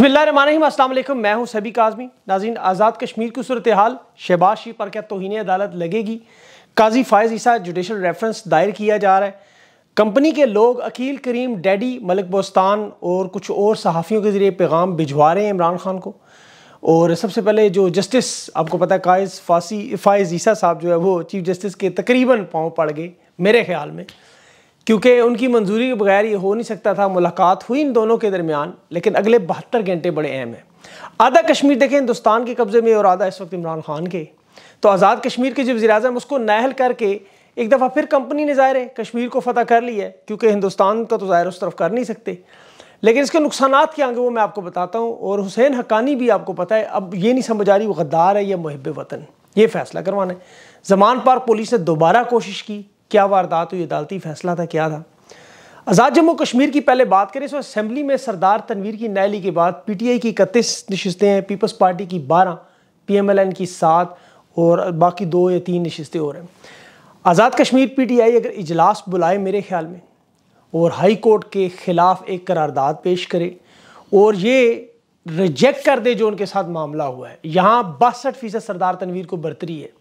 बसमिलकुम मैं हूँ सभी काजमी नाजीन आज़ाद कश्मीर की सूरत हाल शहबाज शी पर क्या तोहनी अदालत लगेगी काजी फ़ायज़ ईसा जुडिशल रेफरेंस दायर किया जा रहा है कंपनी के लोग अकील करीम डैडी मलिक बोस्तान और कुछ और सहाफ़ियों के ज़रिए पैगाम भिजवा रहे हैं इमरान खान को और सबसे पहले जो जस्टिस आपको पता है कायज़ फासी फ़ायज़ ईसा साहब जो है वो चीफ़ जस्टिस के तकरीबन पाँव पड़ गए मेरे ख्याल में क्योंकि उनकी मंजूरी के बगैर ये हो नहीं सकता था मुलाकात हुई इन दोनों के दरमियान लेकिन अगले बहत्तर घंटे बड़े अहम हैं आधा कश्मीर देखें हिंदुस्तान के कब्ज़े में और आधा इस वक्त इमरान खान के तो आज़ाद कश्मीर के जो वजी अजम उसको नहल करके एक दफ़ा फिर कंपनी ने ज़ाहिर है कश्मीर को फ़तह कर लिया है क्योंकि हिंदुस्तान का तो ज़ाहिर उस तरफ कर नहीं सकते लेकिन इसके नुकसान क्या होंगे वो मैं आपको बताता हूँ और हुसैन हकानी भी आपको पता है अब ये नहीं समझ आ रही वो गद्दार है या महब वतन ये फैसला करवाना है जमान पार पुलिस ने दोबारा कोशिश की क्या वारदात हुई अदालती फैसला था क्या था आज़ाद जम्मू कश्मीर की पहले बात करें तो असम्बली में सरदार तनवीर की नैली के बाद पी टी आई की इकतीस नशस्तें हैं पीपल्स पार्टी की बारह पी एम एल एन की सात और बाकी दो या तीन नशस्तें और हैं Azad Kashmir P T I अगर इजलास बुलाए मेरे ख्याल में और हाई कोर्ट के ख़िलाफ़ एक करारदाद पेश करे और ये रिजेक्ट कर दे जो उनके साथ मामला हुआ है यहाँ बासठ फ़ीसद सरदार तनवीर को बरतरी है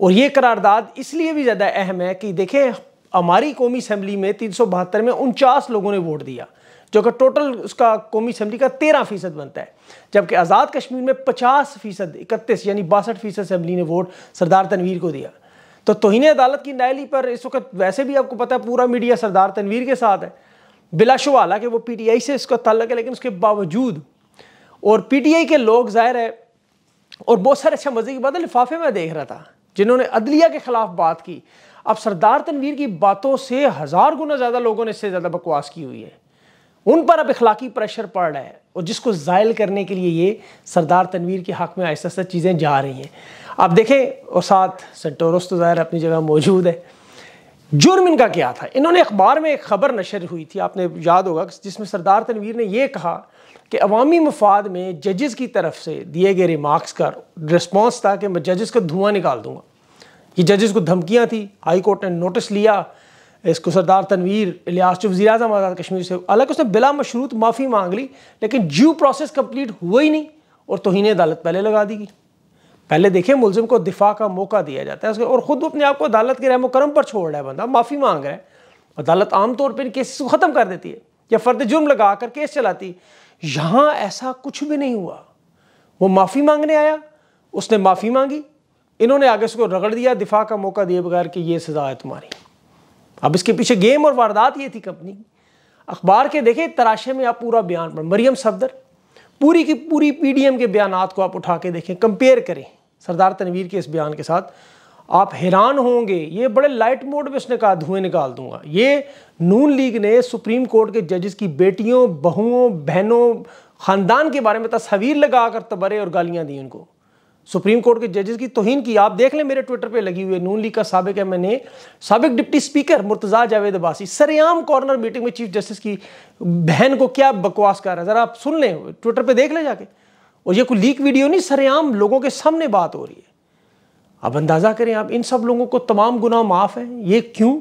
और ये करारदाद इसलिए भी ज़्यादा अहम है कि देखें हमारी कौमी असम्बली में तीन सौ बहत्तर में उनचास लोगों ने वोट दिया जो कि टोटल उसका कौमी असम्बली का तेरह फीसद बनता है जबकि आज़ाद कश्मीर में पचास फीसद इकतीस यानी बासठ फीसद असम्बली ने वोट सरदार तनवीर को दिया तो तोहन अदालत की नायली पर इस वक्त वैसे भी आपको पता है पूरा मीडिया सरदार तनवीर के साथ है बिलाशुबा हालांकि वो पी टी आई से इसका तल्लक है लेकिन उसके बावजूद और पी टी आई के लोग ज़ाहिर है और बहुत सारे अच्छा मज़े की बात है लिफाफे में देख रहा था जिन्होंने अदलिया के खिलाफ बात की अब सरदार तनवीर की बातों से हज़ार गुना ज़्यादा लोगों ने इससे ज़्यादा बकवास की हुई है उन पर अब इखलाकी प्रेशर पड़ रहा है और जिसको ज़ायल करने के लिए ये सरदार तनवीर के हक़ में आहिस्ता आहिस्ता चीज़ें जा रही हैं आप देखें और साथ सेंटोरस तो ज़ाहिर अपनी जगह मौजूद है जुर्म इनका क्या था इन्होंने अखबार में एक खबर नशर हुई थी आपने याद होगा जिसमें सरदार तनवीर ने यह कहा कि अवामी मफाद में जजेस की तरफ से दिए गए रिमार्क्स का रिस्पॉन्स था कि मैं जजेस का धुआं निकाल दूंगा ये जजेस को धमकियाँ थी हाई कोर्ट ने नोटिस लिया इसको सरदार तनवीर इलियास जो वजी अजम आज़ाद कश्मीर से हालांकि उसने बिला मशरूत माफ़ी मांग ली लेकिन ज्यू प्रोसेस कम्प्लीट हुआ ही नहीं और तोहनी अदालत पहले लगा दी गई पहले देखिए मुलजिम को दिफा का मौका दिया जाता है उसके और ख़ुद अपने आप को अदालत के रहम करम पर छोड़ रहा है बंदा माफ़ी मांग रहा है अदालत आमतौर पर इन केसेस को ख़त्म कर देती है या फर्द जुर्म लगा कर केस चलाती यहाँ ऐसा कुछ भी नहीं हुआ वो माफ़ी मांगने आया उसने माफ़ी मांगी इन्होंने आगे उसको रगड़ दिया दिफा का मौका दिए बगैर कि ये सज़ा है तुम्हारी अब इसके पीछे गेम और वारदात ये थी कंपनी अखबार के देखे तराशे में आप पूरा बयान पर मरियम सफदर पूरी की पूरी पीडीएम के बयान को आप उठा के देखें कंपेयर करें सरदार तनवीर के इस बयान के साथ आप हैरान होंगे ये बड़े लाइट मोड में उसने कहा धुएं निकाल दूंगा ये नून लीग ने सुप्रीम कोर्ट के जजेस की बेटियों बहुओं बहनों खानदान के बारे में तस्वीर लगाकर तबरे और गालियाँ दी उनको सुप्रीम कोर्ट के जजेस की तोहन की आप देख लें मेरे ट्विटर पे लगी हुई है नून लीग का सबक एम एन ए सबक डिप्टी स्पीकर मुर्तजा जावेद अबासी सरेआम कॉर्नर मीटिंग में चीफ जस्टिस की बहन को क्या बकवास कर रहा है ज़रा आप सुन लें ट्विटर पे देख लें जाके और ये कोई लीक वीडियो नहीं सरेआम लोगों के सामने बात हो रही है अब अंदाज़ा करें आप इन सब लोगों को तमाम गुनाह माफ़ है ये क्यों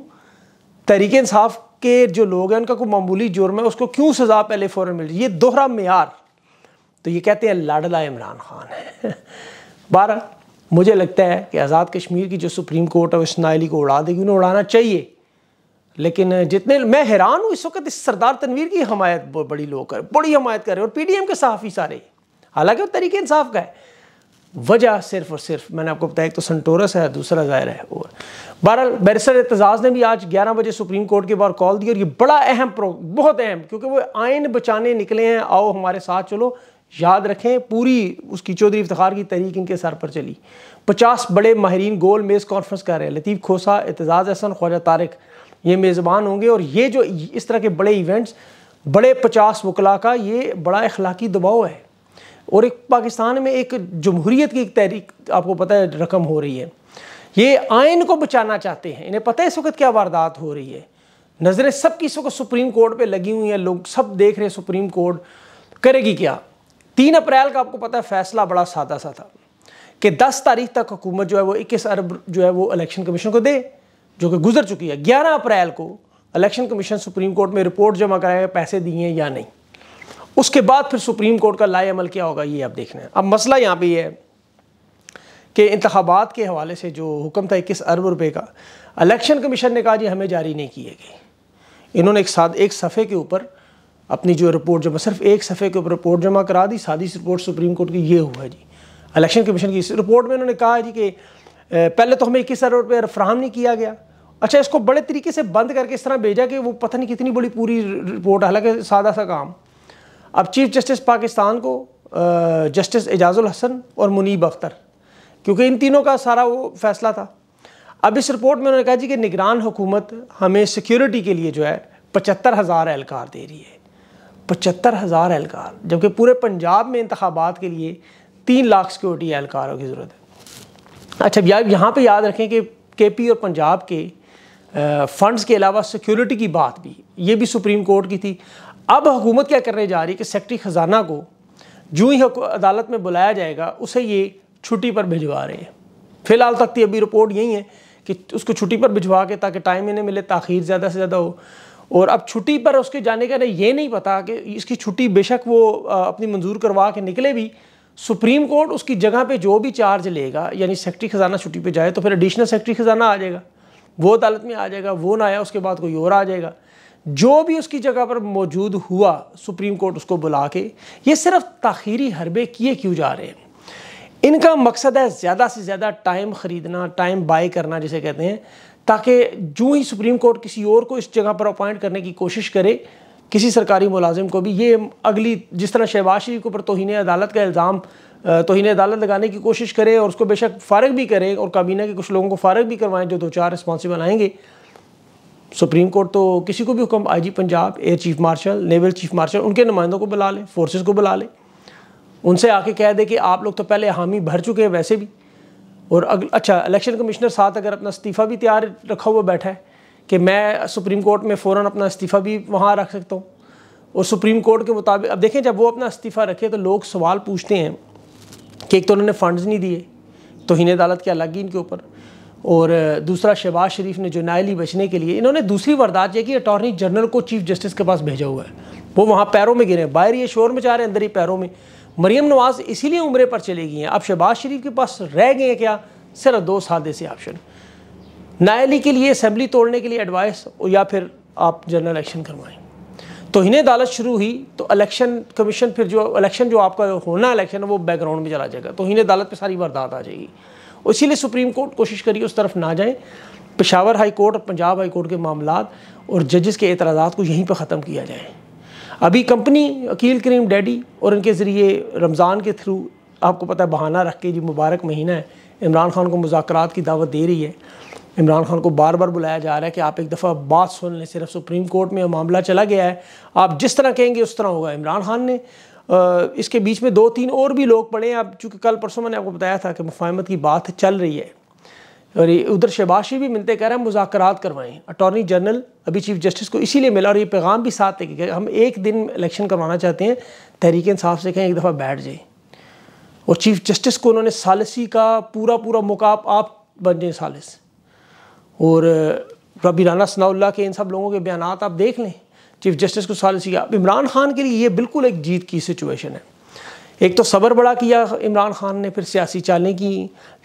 तरीके इंसाफ के जो लोग हैं उनका कोई मामूली जुर्म है उसको क्यों सज़ा पहले फ़ौरन मिल रही ये दोहरा मैार तो ये कहते हैं लाडला इमरान खान है बारह मुझे लगता है कि आज़ाद कश्मीर की जो सुप्रीम कोर्ट है वो इसनाइली को उड़ा देगी उन्हें उड़ाना चाहिए लेकिन जितने मैं हैरान हूँ इस वक्त इस सरदार तनवीर की हमायत बड़ी लोग कर बड़ी हमायत कर रहे और पी डी एम के ही सारे हालांकि वो तरीके इंसाफ का है वजह सिर्फ और सिर्फ मैंने आपको बताया एक तो संटोरस है दूसरा जाहिर है और बहरहाल बैरिस्टर एतजाज़ ने भी आज ग्यारह बजे सुप्रीम कोर्ट के बाहर कॉल दी और ये बड़ा अहम बहुत अहम क्योंकि वो आइन बचाने निकले हैं आओ हमारे साथ चलो याद रखें पूरी उसकी चौधरी इफ्तार की तहरीक इनके सर पर चली पचास बड़े माहरीन गोल मेज़ कॉन्फ्रेंस कर रहे हैं लतीफ़ खोसा एतजाज़ अहसन ख्वाजा तारक ये मेज़बान होंगे और ये जो इस तरह के बड़े इवेंट्स बड़े पचास वकला का ये बड़ा अखलाकी दबाव है और एक पाकिस्तान में एक जमहूरीत की एक तहरीक आपको पता है रकम हो रही है ये आयन को बचाना चाहते हैं इन्हें पता है इस वक्त क्या वारदात हो रही है नज़रें सब किसी इस वक्त सुप्रीम कोर्ट पे लगी हुई हैं लोग सब देख रहे हैं सुप्रीम कोर्ट करेगी क्या तीन अप्रैल का आपको पता है फैसला बड़ा सादा सा था कि 10 तारीख तक हुकूमत जो है वो 21 अरब जो है वो इलेक्शन कमीशन को दे जो कि गुजर चुकी है 11 अप्रैल को इलेक्शन कमीशन सुप्रीम कोर्ट में रिपोर्ट जमा कराए पैसे दिए हैं या नहीं उसके बाद फिर सुप्रीम कोर्ट का लाए अमल क्या होगा ये आप देख रहे हैं अब मसला यहाँ पर यह है कि इंतबात के हवाले से जो हुक्म था इक्कीस अरब रुपये का इलेक्शन कमीशन ने कहा जी हमें जारी नहीं किए गए इन्होंने एक साथ एक सफ़े के ऊपर अपनी जो रिपोर्ट जमा सिर्फ एक सफ़े के ऊपर रिपोर्ट जमा करा दी सादी रिपोर्ट सुप्रीम कोर्ट की ये हुआ जी इलेक्शन कमीशन की इस रिपोर्ट में उन्होंने कहा जी कि पहले तो हमें इक्कीस हज़ार रुपये फ्राहम नहीं किया गया अच्छा इसको बड़े तरीके से बंद करके इस तरह भेजा कि वो पता नहीं कितनी बड़ी पूरी रिपोर्ट हालांकि सादा सा काम अब चीफ जस्टिस पाकिस्तान को जस्टिस एजाजुल हसन और मुनीब अख्तर क्योंकि इन तीनों का सारा वो फैसला था अब इस रिपोर्ट में उन्होंने कहा जी कि निगरान हुकूमत हमें सिक्योरिटी के लिए जो है पचहत्तर हज़ार एहलकार दे रही है पचहत्तर हज़ार एहलकार जबकि पूरे पंजाब में इंतबात के लिए तीन लाख सिक्योरिटी एहलकारों की ज़रूरत है अच्छा भैया यहाँ पर याद रखें कि के पी और पंजाब के फ़ंड्स के अलावा सिक्योरिटी की बात भी ये भी सुप्रीम कोर्ट की थी अब हुकूमत क्या करने जा रही है कि सेक्रटरी ख़जाना को जो ही अदालत में बुलाया जाएगा उसे ये छुट्टी पर भिजवा रहे हैं फ़िलहाल तक की तो अभी रिपोर्ट यही है कि उसको छुट्टी पर भिजवा के ताकि टाइम इन्हें मिले ताखिर ज़्यादा से ज़्यादा हो और अब छुट्टी पर उसके जाने का ये नहीं पता कि इसकी छुट्टी बेशक वो अपनी मंजूर करवा के निकले भी सुप्रीम कोर्ट उसकी जगह पे जो भी चार्ज लेगा यानी सेक्रेटरी ख़जाना छुट्टी पे जाए तो फिर एडिशनल सेक्रेटरी ख़जाना आ जाएगा वो अदालत में आ जाएगा वो ना आया उसके बाद कोई और आ जाएगा जो भी उसकी जगह पर मौजूद हुआ सुप्रीम कोर्ट उसको बुला के ये सिर्फ तखीरी हरबे किए क्यों जा रहे हैं इनका मकसद है ज़्यादा से ज़्यादा टाइम ख़रीदना टाइम बाय करना जिसे कहते हैं ताकि जो ही सुप्रीम कोर्ट किसी और को इस जगह पर अपॉइंट करने की कोशिश करे किसी सरकारी मुलाजिम को भी ये अगली जिस तरह शहबाज शरीफ के ऊपर तोहन अदालत का इल्ज़ाम तोहन अदालत लगाने की कोशिश करे और उसको बेशक फारग भी करे और काबीना के कुछ लोगों को फारग भी करवाएं जो दो चार रिस्पॉन्सिबल आएंगे सुप्रीम कोर्ट तो किसी को भी हुक्म I G Punjab air chief marshal naval chief marshal उनके नुमाइंदों को बुला लें फोर्स को बुला लें उनसे आके कह दे कि आप लोग तो पहले हामी भर चुके हैं वैसे भी और अग, अच्छा इलेक्शन कमिश्नर साथ अगर अपना इस्तीफ़ा भी तैयार रखा हुआ बैठा है कि मैं सुप्रीम कोर्ट में फ़ौर अपना इस्तीफ़ा भी वहाँ रख सकता हूँ और सुप्रीम कोर्ट के मुताबिक अब देखें जब वो अपना इस्तीफ़ा रखे तो लोग सवाल पूछते हैं कि एक तो उन्होंने फ़ंड्स नहीं दिए तो हिन अदालत क्या ही इनके ऊपर और दूसरा शहबाज शरीफ ने जो नायली बचने के लिए इन्होंने दूसरी वारदात यह कि अटॉर्नी जनरल को चीफ जस्टिस के पास भेजा हुआ है वो वहाँ पैरों में गिरे बाहर ये शोर में जा रहे हैं अंदर ही पैरों में मरीम नवाज इसीलिए उम्र पर चली गई हैं अब शहबाज शरीफ के पास रह गए हैं क्या सिर्फ दो सादे से ऑप्शन नायली के लिए असम्बली तोड़ने के लिए एडवाइस या फिर आप जनरल इलेक्शन करवाएं तो इन्हें अदालत शुरू हुई तो इलेक्शन कमीशन फिर जो इलेक्शन जो आपका होना इलेक्शन है वो बैकग्राउंड में चला जाएगा तो इन्हें अदालत पर सारी वारदात आ जाएगी इसीलिए सुप्रीम कोर्ट कोशिश करिए उस तरफ ना जाएं पेशावर हाई कोर्ट और पंजाब हाई कोर्ट के मामला और जजेस के एतराज़ा को यहीं पर ख़त्म किया जाए अभी कंपनी अकील करीम डैडी और इनके ज़रिए रमज़ान के थ्रू आपको पता है बहाना रख के जी मुबारक महीना है इमरान खान को मुजाकर की दावत दे रही है इमरान खान को बार बार बुलाया जा रहा है कि आप एक दफ़ा बात सुन लें सिर्फ सुप्रीम कोर्ट में मामला चला गया है आप जिस तरह कहेंगे उस तरह होगा इमरान खान ने इसके बीच में दो तीन और भी लोग पड़े हैं अब चूँकि कल परसों मैंने आपको बताया था कि मुफाहमत की बात चल रही है और ये उधर शबाशी भी मिलते कह रहे हैं मुजाकर करवाएं अटॉर्नी जनरल अभी चीफ जस्टिस को इसीलिए मिला और ये पैगाम भी साथ कि हम एक दिन इलेक्शन करवाना चाहते हैं तहरीक इंसाफ से कहें एक दफ़ा बैठ जाए और चीफ जस्टिस को उन्होंने सालसी का पूरा पूरा मौका आप, बन जाए सालिस और रबी राना सनाउल्ला के इन सब लोगों के बयान आप देख लें चीफ जस्टिस को सालसी आप इमरान खान के लिए ये बिल्कुल एक जीत की सिचुएशन है एक तो सब्र बड़ा किया इमरान खान ने फिर सियासी चालें की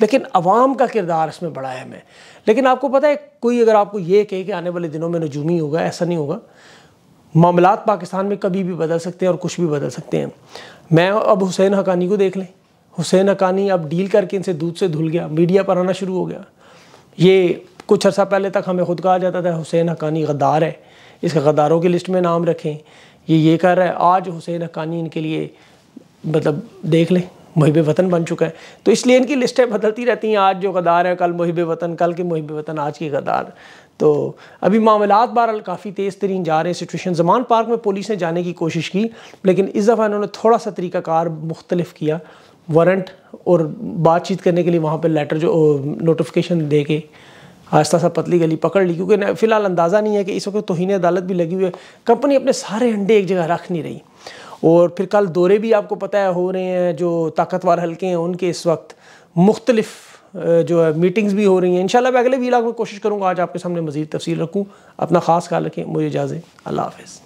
लेकिन अवाम का किरदार इसमें बड़ा है मैं लेकिन आपको पता है कोई अगर आपको ये कहे कि आने वाले दिनों में नजूमी होगा ऐसा नहीं होगा मामला पाकिस्तान में कभी भी बदल सकते हैं और कुछ भी बदल सकते हैं मैं अब हुसैन हकानी को देख लें हुसैन हकानी अब डील करके इनसे दूध से धुल गया मीडिया पर आना शुरू हो गया ये कुछ अर्सा पहले तक हमें खुद कहा जाता था हुसैन हकानी गद्दार है इसके गद्दारों की लिस्ट में नाम रखें ये ये कर रहा है आज हुसैन हकानी इनके लिए मतलब देख लें मुहिब वतन बन चुका है तो इसलिए इनकी लिस्टें बदलती रहती हैं आज जो गदार है कल मुहिब वतन कल के मुहिब वतन आज की गदार तो अभी मामला बहरहाल काफ़ी तेज़ तरीन जा रहे हैं सिचुएशन जमान पार्क में पुलिस ने जाने की कोशिश की लेकिन इस दफ़ा इन्होंने थोड़ा सा तरीक़ाकार मुख्तलिफ किया वारंट और बातचीत करने के लिए वहाँ पर लेटर जो नोटिफिकेशन दे के आस्ता सा पतली गली पकड़ ली क्योंकि फ़िलहाल अंदाज़ा नहीं है कि इस वक्त तोहनी अदालत भी लगी हुई है कंपनी अपने सारे अंडे एक जगह रख नहीं रही और फिर कल दौरे भी आपको पता है हो रहे हैं जो ताकतवर हल्के हैं उनके इस वक्त मुख्तलिफ जो है मीटिंग्स भी हो रही हैं इंशाल्लाह मैं अगले वीलाग में कोशिश करूँगा आज आपके सामने मजीद तफसील रखूँ अपना ख़ास ख्याल रखें मुझे इजाज़त अल्लाह हाफिज़